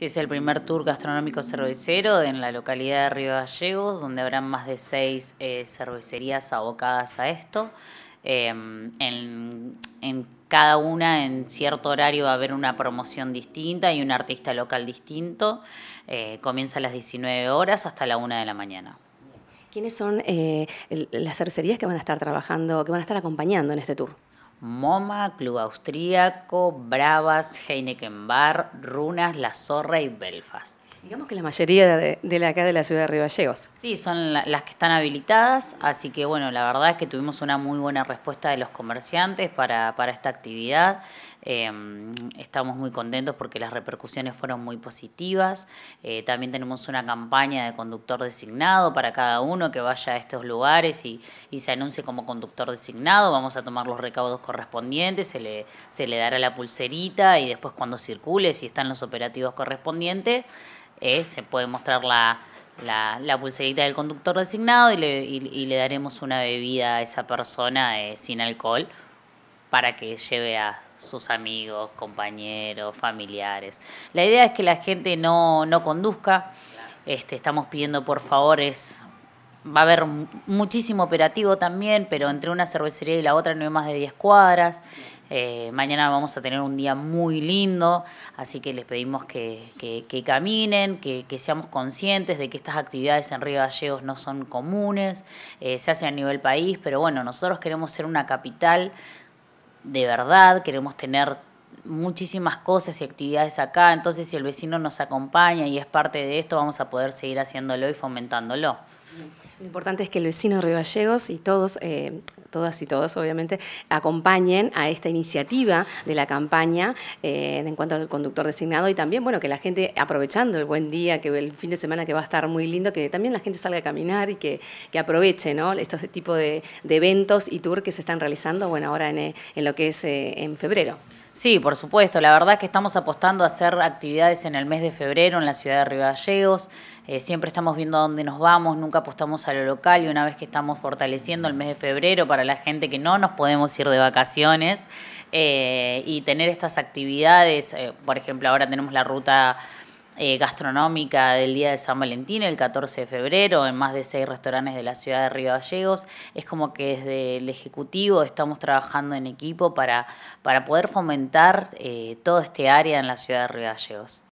Si es el primer tour gastronómico cervecero en la localidad de Río Gallegos, donde habrán más de seis eh, cervecerías abocadas a esto. Em, en, cada una, en cierto horario, va a haber una promoción distinta y un artista local distinto. Eh, comienza a las 19 horas hasta la 1 de la mañana. ¿Quiénes son eh, las cervecerías que van a estar trabajando, que van a estar acompañando en este tour? MoMA, Club Austríaco, Bravas, Heineken Bar, Runas, La Zorra y Belfast. Digamos que la mayoría de, la, acá de la ciudad de Rivallegos. Sí, son las que están habilitadas, así que bueno, la verdad es que tuvimos una muy buena respuesta de los comerciantes para, para esta actividad. Em, estamos muy contentos porque las repercusiones fueron muy positivas. Eh, también tenemos una campaña de conductor designado para cada uno que vaya a estos lugares y, y se anuncie como conductor designado. Vamos a tomar los recaudos correspondientes, se le, se le dará la pulserita y después cuando circule, si están los operativos correspondientes, eh, se puede mostrar la, la, pulserita del conductor designado y le, daremos una bebida a esa persona eh, sin alcohol para que lleve a sus amigos, compañeros, familiares. La idea es que la gente no, conduzca. Este, estamos pidiendo por favor va a haber muchísimo operativo también, pero entre una cervecería y la otra no hay más de 10 cuadras. Eh, mañana vamos a tener un día muy lindo, así que les pedimos que, caminen, que, seamos conscientes de que estas actividades en Río Gallegos no son comunes, eh, se hacen a nivel país, pero bueno, nosotros queremos ser una capital de verdad, queremos tener muchísimas cosas y actividades acá, entonces si el vecino nos acompaña y es parte de esto, vamos a poder seguir haciéndolo y fomentándolo. Lo importante es que el vecino de Río Gallegos y todos, eh, todas y todos, obviamente, acompañen a esta iniciativa de la campaña eh, en cuanto al conductor designado y también, bueno, que la gente, aprovechando el buen día, que el fin de semana que va a estar muy lindo, que también la gente salga a caminar y que, aproveche, ¿no? Estos este tipos de, eventos y tours que se están realizando, bueno, ahora en, eh, lo que es en febrero. Sí, por supuesto. La verdad es que estamos apostando a hacer actividades en el mes de febrero en la ciudad de Río Gallegos. siempre estamos viendo a dónde nos vamos, nunca apostamos a a lo local y una vez que estamos fortaleciendo el mes de febrero para la gente que no nos podemos ir de vacaciones eh, y tener estas actividades, eh, por ejemplo, ahora tenemos la ruta eh, gastronómica del Día de San Valentín, el 14 de febrero, en más de seis restaurantes de la ciudad de Río Gallegos. Es como que desde el Ejecutivo estamos trabajando en equipo para, para poder fomentar todo este área en la ciudad de Río Gallegos.